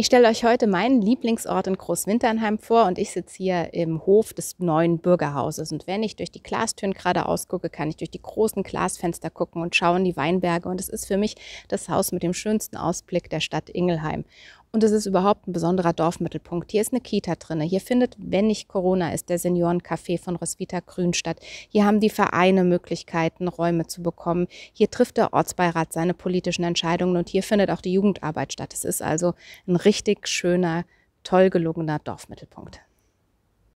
Ich stelle euch heute meinen Lieblingsort in Großwinternheim vor und ich sitze hier im Hof des neuen Bürgerhauses. Und wenn ich durch die Glastüren gerade ausgucke, kann ich durch die großen Glasfenster gucken und schauen die Weinberge. Und es ist für mich das Haus mit dem schönsten Ausblick der Stadt Ingelheim. Und es ist überhaupt ein besonderer Dorfmittelpunkt. Hier ist eine Kita drin. Hier findet, wenn nicht Corona ist, der Seniorencafé von Roswitha Grün statt. Hier haben die Vereine Möglichkeiten, Räume zu bekommen. Hier trifft der Ortsbeirat seine politischen Entscheidungen und hier findet auch die Jugendarbeit statt. Es ist also ein richtig schöner, toll gelungener Dorfmittelpunkt.